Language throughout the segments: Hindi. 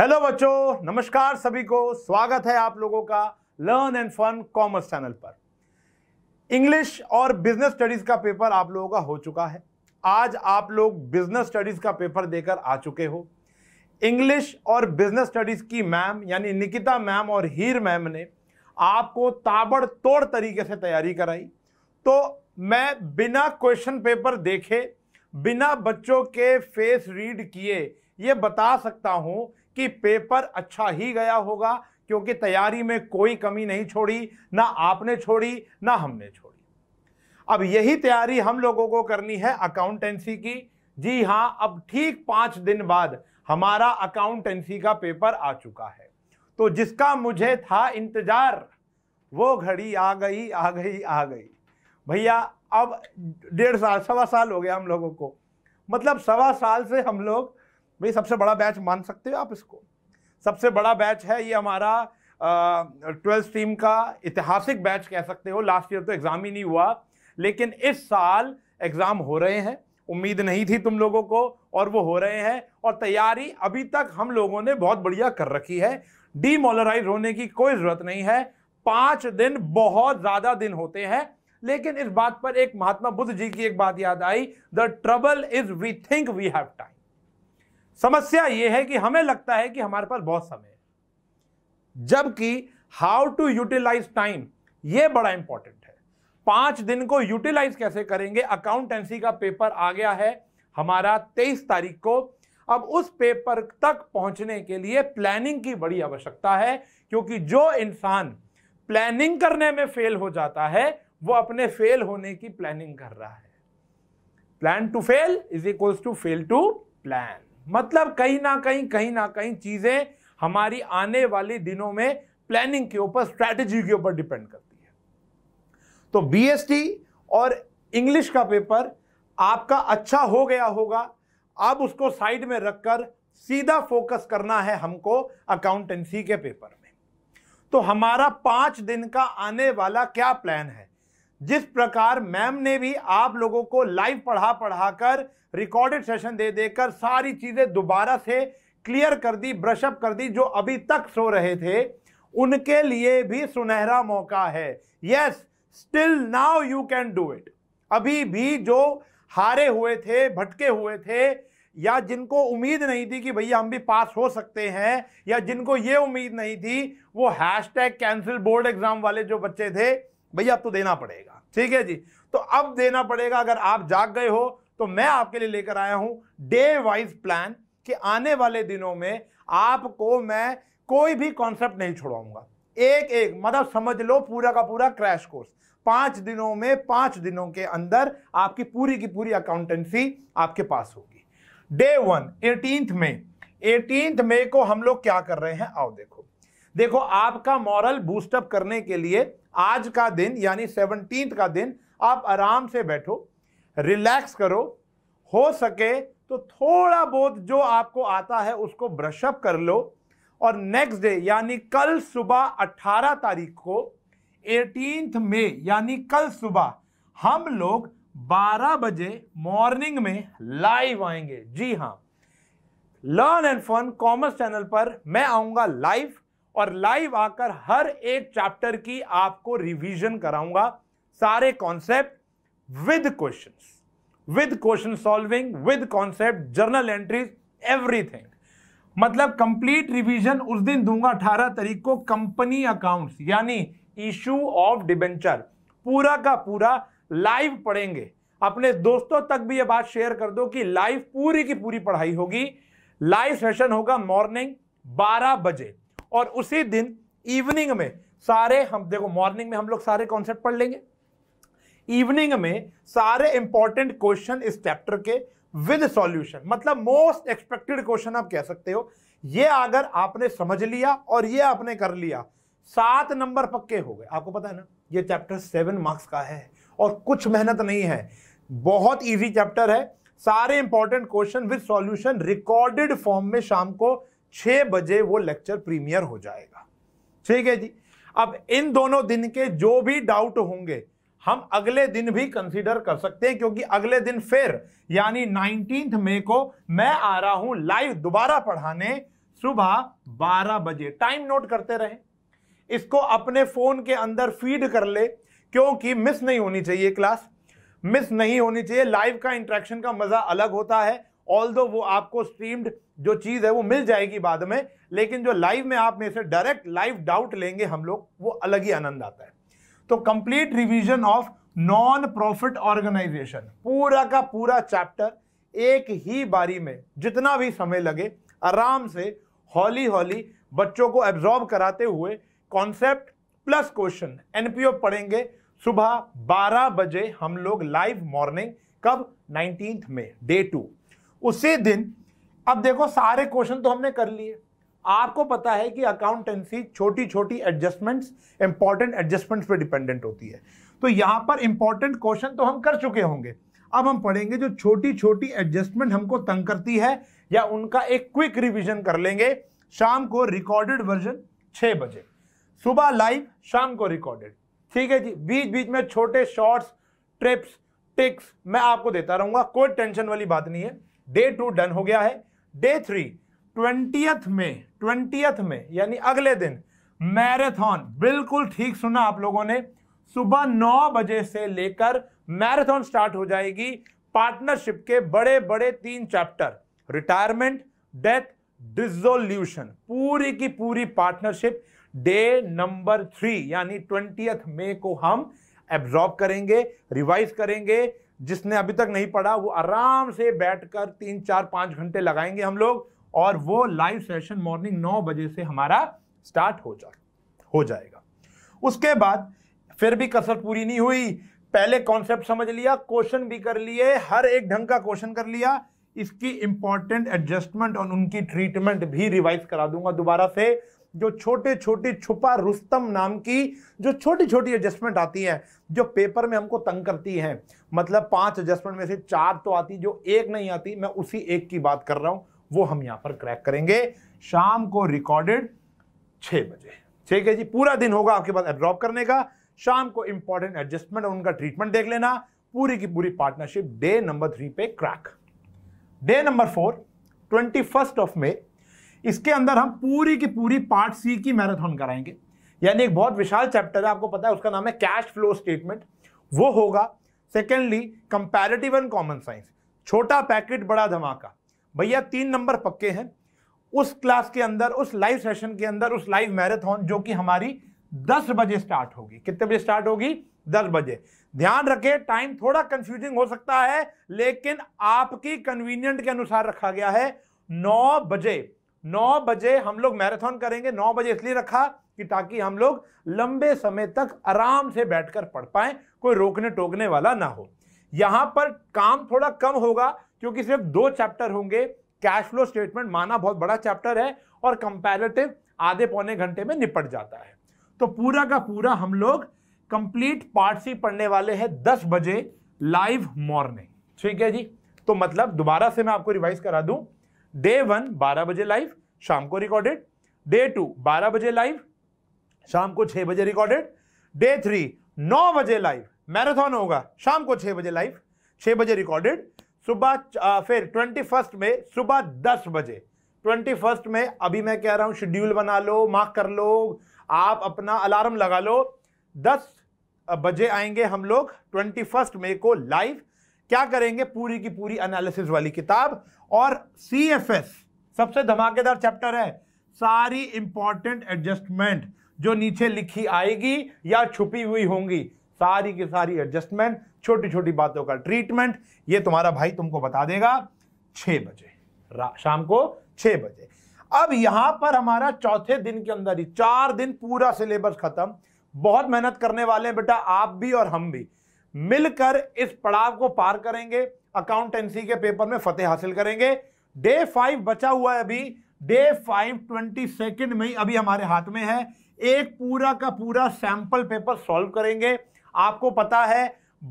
हेलो बच्चों नमस्कार सभी को स्वागत है आप लोगों का Learn and Fun Commerce channel पर इंग्लिश और बिजनेस स्टडीज का पेपर आप लोगों का हो चुका है आज आप लोग बिजनेस स्टडीज का पेपर देकर आ चुके हो इंग्लिश और बिजनेस स्टडीज की मैम यानी निकिता मैम और हीर मैम ने आपको ताबड़तोड़ तरीके से तैयारी कराई तो मैं बिना क्वेश्चन पेपर देखे बिना बच्चों के फेस रीड किए ये बता सकता हूँ कि पेपर अच्छा ही गया होगा क्योंकि तैयारी में कोई कमी नहीं छोड़ी ना आपने छोड़ी ना हमने छोड़ी अब यही तैयारी हम लोगों को करनी है अकाउंटेंसी की जी हाँ अब ठीक पांच दिन बाद हमारा अकाउंटेंसी का पेपर आ चुका है तो जिसका मुझे था इंतजार वो घड़ी आ गई आ गई आ गई भैया अब डेढ़ साल सवा साल हो गया हम लोगों को मतलब सवा साल से हम लोग भाई सबसे बड़ा बैच मान सकते हो आप इसको सबसे बड़ा बैच है ये हमारा ट्वेल्थ टीम का ऐतिहासिक बैच कह सकते हो लास्ट ईयर तो एग्ज़ाम ही नहीं हुआ लेकिन इस साल एग्ज़ाम हो रहे हैं उम्मीद नहीं थी तुम लोगों को और वो हो रहे हैं और तैयारी अभी तक हम लोगों ने बहुत बढ़िया कर रखी है डीमोलराइज होने की कोई ज़रूरत नहीं है पाँच दिन बहुत ज़्यादा दिन होते हैं लेकिन इस बात पर एक महात्मा बुद्ध जी की एक बात याद आई the trouble is we think we have time समस्या यह है कि हमें लगता है कि हमारे पास बहुत समय है जबकि हाउ टू यूटिलाइज टाइम यह बड़ा इंपॉर्टेंट है पांच दिन को यूटिलाइज कैसे करेंगे अकाउंटेंसी का पेपर आ गया है हमारा तेईस तारीख को अब उस पेपर तक पहुंचने के लिए प्लानिंग की बड़ी आवश्यकता है क्योंकि जो इंसान प्लानिंग करने में फेल हो जाता है वो अपने फेल होने की प्लानिंग कर रहा है plan to fail is equals to fail to plan मतलब कहीं ना कहीं कहीं ना कहीं चीज़ें हमारी आने वाले दिनों में प्लानिंग के ऊपर स्ट्रेटेजी के ऊपर डिपेंड करती है तो बीएसटी और इंग्लिश का पेपर आपका अच्छा हो गया होगा अब उसको साइड में रखकर सीधा फोकस करना है हमको अकाउंटेंसी के पेपर में तो हमारा पांच दिन का आने वाला क्या प्लान है जिस प्रकार मैम ने भी आप लोगों को लाइव पढ़ा पढ़ा कर रिकॉर्डेड सेशन दे देकर सारी चीज़ें दोबारा से क्लियर कर दी ब्रशअप कर दी जो अभी तक सो रहे थे उनके लिए भी सुनहरा मौका है yes still now you can do it अभी भी जो हारे हुए थे भटके हुए थे या जिनको उम्मीद नहीं थी कि भैया हम भी पास हो सकते हैं या जिनको ये उम्मीद नहीं थी वो hashtag cancel board exam वाले जो बच्चे थे भैया अब तो देना पड़ेगा ठीक है जी तो अब देना पड़ेगा अगर आप जाग गए हो तो मैं आपके लिए लेकर आया हूं डे वाइज प्लान कि आने वाले दिनों में आपको मैं कोई भी कॉन्सेप्ट नहीं छोड़ाऊंगा एक एक मतलब समझ लो पूरा का पूरा क्रैश कोर्स पांच दिनों में पांच दिनों के अंदर आपकी पूरी की पूरी अकाउंटेंसी आपके पास होगी डे वन एटींथ में एटींथ मे को हम लोग क्या कर रहे हैं आओ देखो देखो आपका मॉरल बूस्टअप करने के लिए आज का दिन यानी सेवनटीन का दिन आप आराम से बैठो रिलैक्स करो हो सके तो थोड़ा बहुत जो आपको आता है उसको ब्रशअप कर लो और नेक्स्ट डे यानी कल सुबह 18 तारीख को एटीनथ में यानी कल सुबह हम लोग 12 बजे मॉर्निंग में लाइव आएंगे जी हां Learn and Fun Commerce channel पर मैं आऊंगा लाइव और लाइव आकर हर एक चैप्टर की आपको रिवीजन कराऊंगा सारे concept with questions with question solving with concept journal entries everything मतलब कंप्लीट रिवीजन उस दिन दूंगा अठारह तारीख को कंपनी अकाउंट्स यानी इशू ऑफ डिबेंचर पूरा का पूरा लाइव पढ़ेंगे अपने दोस्तों तक भी यह बात शेयर कर दो कि लाइव पूरी की पूरी पढ़ाई होगी लाइव सेशन होगा मॉर्निंग 12 बजे और उसी दिन इवनिंग में सारे हम देखो मॉर्निंग में हम लोग सारे कॉन्सेप्ट पढ़ लेंगे इवनिंग में सारे इंपॉर्टेंट क्वेश्चन इस चैप्टर के विद सॉल्यूशन मतलब मोस्ट एक्सपेक्टेड क्वेश्चन आप कह सकते हो ये अगर आपने समझ लिया और ये आपने कर लिया सात नंबर पक्के हो गए आपको पता है ना ये चैप्टर सेवन मार्क्स का है और कुछ मेहनत नहीं है बहुत इजी चैप्टर है सारे important question with solution recorded form में शाम को छः बजे वो लेक्चर प्रीमियर हो जाएगा ठीक है जी अब इन दोनों दिन के जो भी डाउट होंगे हम अगले दिन भी कंसीडर कर सकते हैं क्योंकि अगले दिन फिर यानी नाइनटीन मई को मैं आ रहा हूं लाइव दोबारा पढ़ाने सुबह 12 बजे टाइम नोट करते रहे इसको अपने फोन के अंदर फीड कर ले क्योंकि मिस नहीं होनी चाहिए क्लास मिस नहीं होनी चाहिए लाइव का इंट्रैक्शन का मजा अलग होता है ऑल दो वो आपको स्ट्रीम्ड जो चीज़ है वो मिल जाएगी बाद में लेकिन जो लाइव में आप में से डायरेक्ट लाइव डाउट लेंगे हम लोग वो अलग ही आनंद आता है तो complete revision of non profit organisation पूरा का पूरा चैप्टर एक ही बारी में जितना भी समय लगे आराम से हौली हौली बच्चों को एब्जॉर्ब कराते हुए कॉन्सेप्ट प्लस क्वेश्चन एनपीओ पढ़ेंगे सुबह 12 बजे हम लोग लाइव मॉर्निंग कब 19 में डे टू उसी दिन अब देखो सारे क्वेश्चन तो हमने कर लिए आपको पता है कि अकाउंटेंसी छोटी छोटी एडजस्टमेंट्स इंपॉर्टेंट एडजस्टमेंट्स पे डिपेंडेंट होती है तो यहां पर इंपॉर्टेंट क्वेश्चन तो हम कर चुके होंगे अब हम पढ़ेंगे जो छोटी छोटी एडजस्टमेंट हमको तंग करती है या उनका एक क्विक रिविजन कर लेंगे शाम को रिकॉर्डेड वर्जन छह बजे सुबह लाइव शाम को रिकॉर्डेड ठीक है जी बीच बीच में छोटे शॉर्ट्स ट्रिप्स टिक्स मैं आपको देता रहूंगा कोई टेंशन वाली बात नहीं है डे टू डन हो गया है डे थ्री ट्वेंटियथ में ट्वेंटियथ में यानी अगले दिन मैराथन बिल्कुल ठीक सुना आप लोगों ने सुबह नौ बजे से लेकर मैराथन स्टार्ट हो जाएगी पार्टनरशिप के बड़े बड़े तीन चैप्टर रिटायरमेंट डेथ डिजोल्यूशन पूरी की पूरी पार्टनरशिप डे नंबर थ्री यानी ट्वेंटियथ मे को हम एब्जॉर्ब करेंगे रिवाइज करेंगे जिसने अभी तक नहीं पढ़ा वो आराम से बैठकर तीन चार पाँच घंटे लगाएंगे हम लोग और वो लाइव सेशन मॉर्निंग नौ बजे से हमारा स्टार्ट हो जा हो जाएगा उसके बाद फिर भी कसर पूरी नहीं हुई पहले कॉन्सेप्ट समझ लिया क्वेश्चन भी कर लिए हर एक ढंग का क्वेश्चन कर लिया इसकी इंपॉर्टेंट एडजस्टमेंट और उनकी ट्रीटमेंट भी रिवाइज करा दूंगा दोबारा से जो छोटे छोटे छुपा रुस्तम नाम की जो छोटी छोटी एडजस्टमेंट आती है जो पेपर में हमको तंग करती हैं मतलब पांच एडजस्टमेंट में से चार तो आती जो एक नहीं आती मैं उसी एक की बात कर रहा हूं वो हम यहां पर क्रैक करेंगे शाम को रिकॉर्डेड छह बजे ठीक है जी पूरा दिन होगा आपके पास एड्रॉप करने का शाम को इंपॉर्टेंट एडजस्टमेंट और उनका ट्रीटमेंट देख लेना पूरी की पूरी पार्टनरशिप डे नंबर थ्री पे crack day number four twenty first of May इसके अंदर हम पूरी की पूरी पार्ट सी की मैराथन कराएंगे यानी एक बहुत विशाल चैप्टर है आपको पता है उसका नाम है कैश फ्लो स्टेटमेंट वो होगा सेकेंडली कंपेरेटिव एंड कॉमन साइंस छोटा पैकेट बड़ा धमाका भैया तीन नंबर पक्के हैं उस क्लास के अंदर उस लाइव सेशन के अंदर उस लाइव मैराथन जो कि हमारी 10 बजे स्टार्ट होगी कितने बजे स्टार्ट होगी 10 बजे ध्यान रखें टाइम थोड़ा कंफ्यूजिंग हो सकता है लेकिन आपकी कन्वीनियंट के अनुसार रखा गया है 9 बजे नौ बजे हम लोग मैराथन करेंगे नौ बजे इसलिए रखा कि ताकि हम लोग लंबे समय तक आराम से बैठकर पढ़ पाए कोई रोकने टोकने वाला ना हो यहां पर काम थोड़ा कम होगा क्योंकि सिर्फ दो चैप्टर होंगे कैश फ्लो स्टेटमेंट माना बहुत बड़ा चैप्टर है और कंपैरेटिव आधे पौने घंटे में निपट जाता है तो पूरा का पूरा हम लोग कंप्लीट पार्ट सी पढ़ने वाले हैं दस बजे लाइव मॉर्निंग ठीक है जी तो मतलब दोबारा से मैं आपको रिवाइज करा दूं डे वन बारह बजे लाइव शाम को रिकॉर्डेड डे टू बारह बजे लाइव शाम को छह बजे रिकॉर्डेड डे थ्री नौ बजे लाइव मैराथन होगा शाम को छह बजे लाइव छह बजे रिकॉर्डेड सुबह फिर ट्वेंटी फर्स्ट में सुबह दस बजे ट्वेंटी फर्स्ट में अभी मैं कह रहा हूं शेड्यूल बना लो मार्क कर लो आप अपना अलार्म लगा लो दस बजे आएंगे हम लोग ट्वेंटी फर्स्ट मे को लाइव क्या करेंगे पूरी की पूरी एनालिसिस वाली किताब और सी एफ एस सबसे धमाकेदार चैप्टर है सारी इंपॉर्टेंट एडजस्टमेंट जो नीचे लिखी आएगी या छुपी हुई होंगी सारी की सारी एडजस्टमेंट छोटी छोटी बातों का ट्रीटमेंट ये तुम्हारा भाई तुमको बता देगा छह बजे शाम को छह बजे अब यहां पर हमारा चौथे दिन के अंदर ही चार दिन पूरा सिलेबस खत्म बहुत मेहनत करने वाले हैं बेटा आप भी और हम भी मिलकर इस पड़ाव को पार करेंगे अकाउंटेंसी के पेपर में फतेह हासिल करेंगे डे फाइव बचा हुआ है अभी डे फाइव ट्वेंटी सेकेंड में ही अभी हमारे हाथ में है एक पूरा का पूरा सैंपल पेपर सॉल्व करेंगे आपको पता है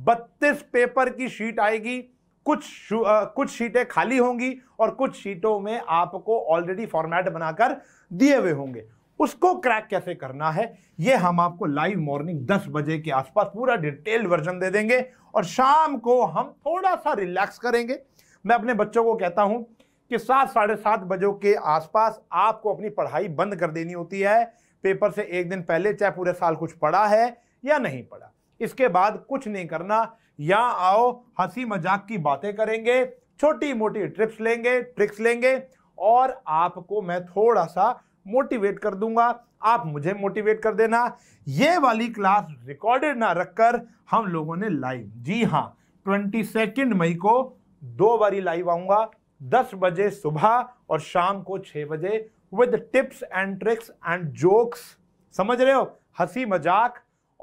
बत्तीस पेपर की शीट आएगी कुछ आ, कुछ शीटें खाली होंगी और कुछ शीटों में आपको ऑलरेडी फॉर्मेट बनाकर दिए हुए होंगे उसको क्रैक कैसे करना है ये हम आपको लाइव मॉर्निंग 10 बजे के आसपास पूरा डिटेल वर्जन दे देंगे और शाम को हम थोड़ा सा रिलैक्स करेंगे मैं अपने बच्चों को कहता हूँ कि सात साढ़े सात बजों के आसपास आपको अपनी पढ़ाई बंद कर देनी होती है पेपर से एक दिन पहले चाहे पूरे साल कुछ पढ़ा है या नहीं पढ़ा इसके बाद कुछ नहीं करना या आओ हंसी मजाक की बातें करेंगे छोटी मोटी ट्रिप्स लेंगे ट्रिक्स लेंगे और आपको मैं थोड़ा सा मोटिवेट कर दूंगा आप मुझे मोटिवेट कर देना ये वाली क्लास रिकॉर्डेड ना रखकर हम लोगों ने लाइव जी हाँ ट्वेंटी सेकेंड मई को दो बारी लाइव आऊंगा दस बजे सुबह और शाम को छह बजे with tips and tricks and jokes समझ रहे हो हंसी मजाक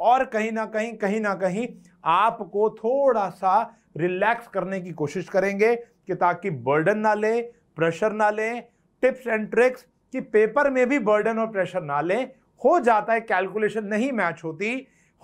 और कहीं ना कहीं कहीं ना कहीं आपको थोड़ा सा रिलैक्स करने की कोशिश करेंगे कि ताकि बर्डन ना ले प्रेशर ना ले टिप्स एंड ट्रिक्स कि पेपर में भी बर्डन और प्रेशर ना लें हो जाता है कैलकुलेशन नहीं मैच होती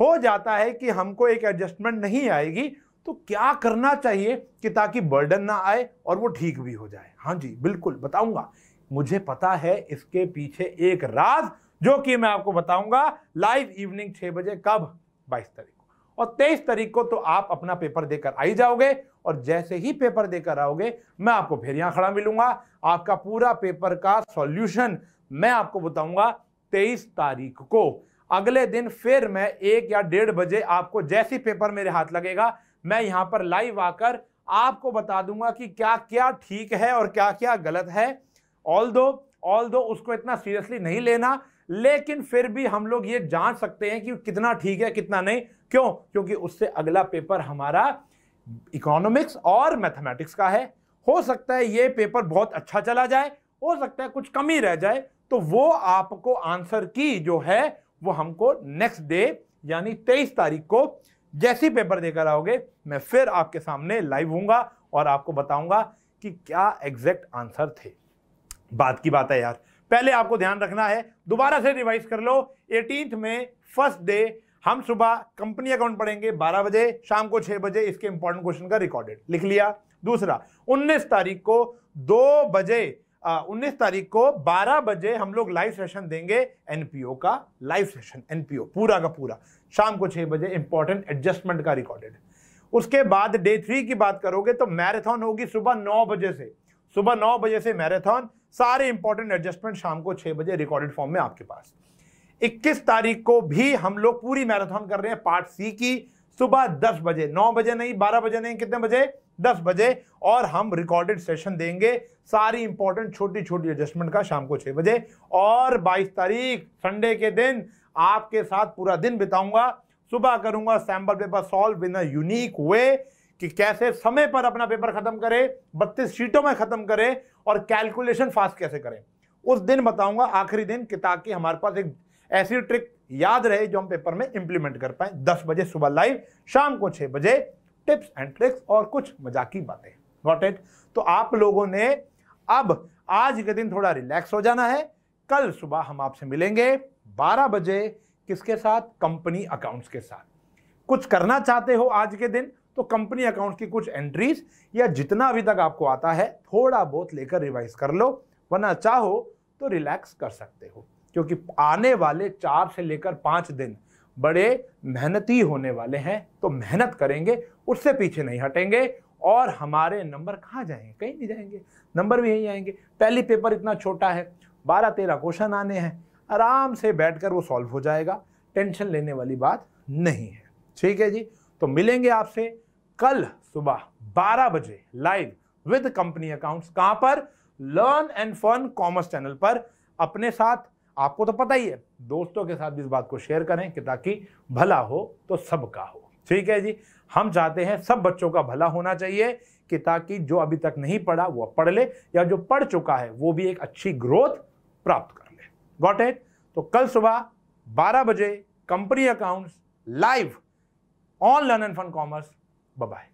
हो जाता है कि हमको एक एडजस्टमेंट नहीं आएगी तो क्या करना चाहिए कि ताकि बर्डन ना आए और वो ठीक भी हो जाए हाँ जी बिल्कुल बताऊंगा मुझे पता है इसके पीछे एक राज जो कि मैं आपको बताऊंगा लाइव इवनिंग छह बजे कब बाईस तारीख और 23 तारीख को तो आप अपना पेपर देकर आई जाओगे और जैसे ही पेपर देकर आओगे मैं आपको फिर यहां खड़ा मिलूंगा आपका पूरा पेपर का सॉल्यूशन मैं आपको बताऊंगा 23 तारीख को अगले दिन फिर मैं एक या डेढ़ बजे आपको जैसे पेपर मेरे हाथ लगेगा मैं यहां पर लाइव आकर आपको बता दूंगा कि क्या क्या ठीक है और क्या क्या गलत है ऑल दो ऑल दो उसको इतना सीरियसली नहीं लेना लेकिन फिर भी हम लोग ये जान सकते हैं कि कितना ठीक है कितना नहीं क्यों क्योंकि उससे अगला पेपर हमारा इकोनॉमिक्स और मैथमेटिक्स का है हो सकता है ये पेपर बहुत अच्छा चला जाए हो सकता है कुछ कमी रह जाए तो वो आपको आंसर की जो है वो हमको नेक्स्ट डे यानी तेईस तारीख को जैसी पेपर देकर आओगे मैं फिर आपके सामने लाइव हूंगा और आपको बताऊंगा कि क्या एग्जैक्ट आंसर थे बात की बात है यार पहले आपको ध्यान रखना है दोबारा से रिवाइज कर लो एटीन में फर्स्ट डे हम सुबह कंपनी अकाउंट पढ़ेंगे बारह बजे शाम को छह बजे इसके इंपॉर्टेंट क्वेश्चन का रिकॉर्डेड लिख लिया दूसरा उन्नीस तारीख को दो बजे उन्नीस तारीख को बारह बजे हम लोग लाइव सेशन देंगे एनपीओ का लाइव सेशन एनपीओ पूरा का पूरा शाम को छह बजे इंपॉर्टेंट एडजस्टमेंट का रिकॉर्डेड उसके बाद डे थ्री की बात करोगे तो मैराथन होगी सुबह नौ बजे से सुबह नौ बजे से मैराथन सारे इंपॉर्टेंट एडजस्टमेंट शाम को छह बजे रिकॉर्डेड फॉर्म में आपके पास 21 तारीख को भी हम लोग पूरी मैराथन कर रहे हैं पार्ट सी की सुबह 10 बजे 9 बजे नहीं 12 बजे नहीं कितने बजे 10 बजे और हम रिकॉर्डेड सेशन देंगे सारी इंपॉर्टेंट छोटी छोटी एडजस्टमेंट का शाम को 6 बजे और 22 तारीख संडे के दिन आपके साथ पूरा दिन बिताऊंगा सुबह करूंगा sample paper solve in a unique way कि कैसे समय पर अपना पेपर खत्म करे बत्तीस शीटों में खत्म करे और कैलकुलेशन फास्ट कैसे करें उस दिन बताऊंगा आखिरी दिन कि ताकि हमारे पास एक ऐसी ट्रिक याद रहे जो हम पेपर में इंप्लीमेंट कर पाए दस बजे सुबह लाइव शाम को छह बजे टिप्स एंड ट्रिक्स और कुछ मजाकी बातें गॉट इट तो आप लोगों ने अब आज के दिन थोड़ा रिलैक्स हो जाना है कल सुबह हम आपसे मिलेंगे 12 बजे किसके साथ कंपनी अकाउंट्स के साथ कुछ करना चाहते हो आज के दिन तो कंपनी अकाउंट्स की कुछ एंट्रीज या जितना अभी तक आपको आता है थोड़ा बहुत लेकर रिवाइज कर लो वरना चाहो तो रिलैक्स कर सकते हो क्योंकि आने वाले चार से लेकर पाँच दिन बड़े मेहनती होने वाले हैं तो मेहनत करेंगे उससे पीछे नहीं हटेंगे और हमारे नंबर कहाँ जाएंगे कहीं नहीं जाएंगे नंबर भी यहीं आएंगे पहली पेपर इतना छोटा है बारह तेरह क्वेश्चन आने हैं आराम से बैठकर वो सॉल्व हो जाएगा टेंशन लेने वाली बात नहीं है ठीक है जी तो मिलेंगे आपसे कल सुबह बारह बजे लाइव विद कंपनी अकाउंट्स कहां पर Learn and Fun Commerce channel पर अपने साथ आपको तो पता ही है दोस्तों के साथ भी इस बात को शेयर करें कि ताकि भला हो तो सबका हो ठीक है जी हम चाहते हैं सब बच्चों का भला होना चाहिए कि ताकि जो अभी तक नहीं पढ़ा वो पढ़ ले या जो पढ़ चुका है वो भी एक अच्छी ग्रोथ प्राप्त कर ले गॉट इट तो कल सुबह 12 बजे company accounts live on Learn and Fun Commerce bye